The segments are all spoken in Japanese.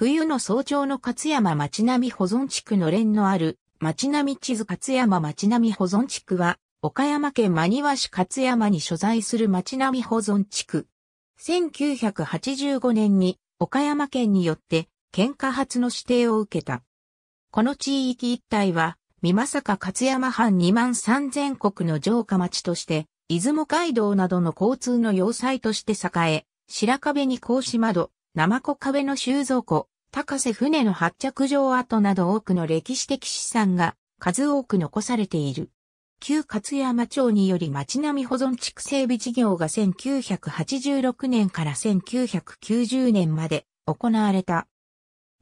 冬の早朝の勝山町並保存地区の連のある町並地図勝山町並保存地区は岡山県真庭市勝山に所在する町並保存地区。1985年に岡山県によって県下発の指定を受けた。この地域一帯は、さか勝山藩2万3000国の城下町として、出雲街道などの交通の要塞として栄え、白壁に格子窓、生子壁の収蔵庫、高瀬船の発着場跡など多くの歴史的資産が数多く残されている。旧勝山町により町並み保存地区整備事業が1986年から1990年まで行われた。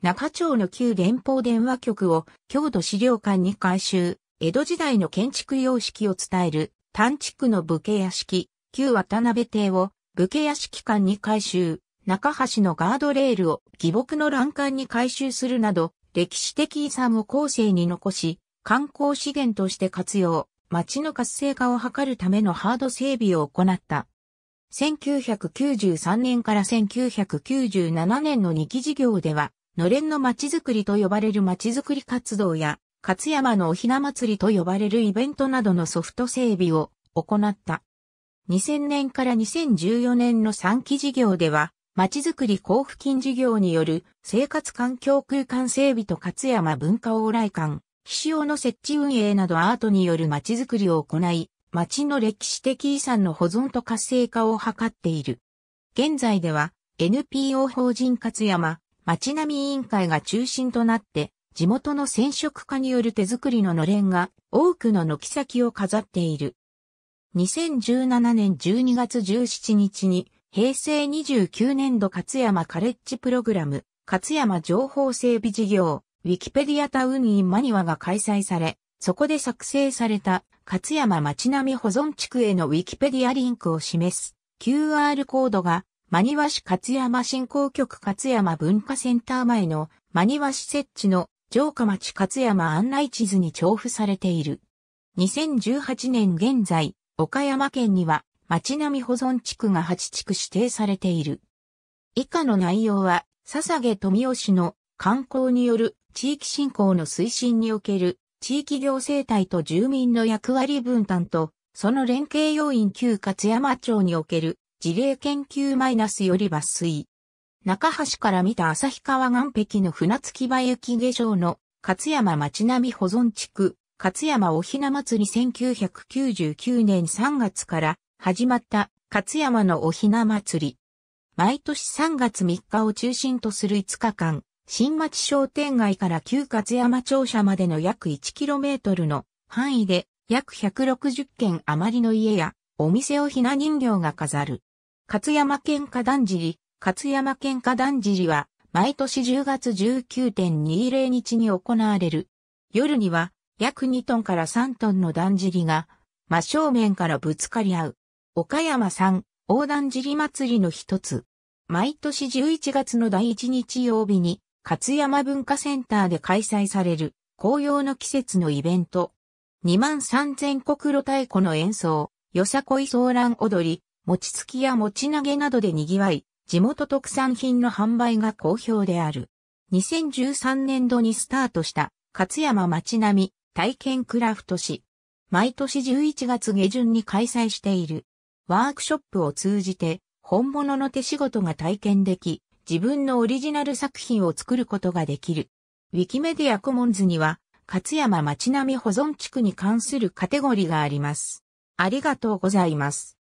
中町の旧連邦電話局を郷土資料館に改修、江戸時代の建築様式を伝える単地区の武家屋敷、旧渡辺邸を武家屋敷館に改修、中橋のガードレールを義木の欄干に改修するなど、歴史的遺産を後世に残し、観光資源として活用、町の活性化を図るためのハード整備を行った。1993年から1997年の2期事業では、のれんの町づくりと呼ばれる町づくり活動や、勝山のおひな祭りと呼ばれるイベントなどのソフト整備を行った。2000年から2014年の3期事業では、ちづくり交付金事業による生活環境空間整備と勝山文化往来館、岸尾の設置運営などアートによるまちづくりを行い、町の歴史的遺産の保存と活性化を図っている。現在では NPO 法人勝山、町並み委員会が中心となって、地元の染色家による手作りののれんが多くの軒先を飾っている。2017年12月17日に平成29年度勝山カレッジプログラム、勝山情報整備事業、ウィキペディアタウンインマニワが開催され、そこで作成された勝山町並保存地区へのウィキペディアリンクを示す QR コードが、マニワ市勝山振興局勝山文化センター前のマニワ市設置の城下町勝山案内地図に重複されている。2018年現在、岡山県には町並み保存地区が8地区指定されている。以下の内容は、笹毛富雄市の観光による地域振興の推進における地域行政体と住民の役割分担と、その連携要因旧勝山町における事例研究マイナスより抜粋。中橋から見た旭川岸壁の船き場雪化粧の勝山町並み保存地区、勝山おひな祭り1999年3月から始まった勝山のおひな祭り。毎年3月3日を中心とする5日間、新町商店街から旧勝山庁舎までの約 1km の範囲で約160軒余りの家やお店をひな人形が飾る。勝山県下団尻、勝山県下団尻は毎年10月19.20日に行われる。夜には約2トンから3トンの団尻じりが真正面からぶつかり合う。岡山産横断尻祭りの一つ。毎年11月の第1日曜日に、勝山文化センターで開催される、紅葉の季節のイベント。2万3000国路太鼓の演奏、よさこい騒乱踊り、餅つきや餅投げなどで賑わい、地元特産品の販売が好評である。2013年度にスタートした、勝山町並み体験クラフト市。毎年11月下旬に開催している。ワークショップを通じて本物の手仕事が体験でき、自分のオリジナル作品を作ることができる。ウィキメディアコモンズには、勝山町並保存地区に関するカテゴリーがあります。ありがとうございます。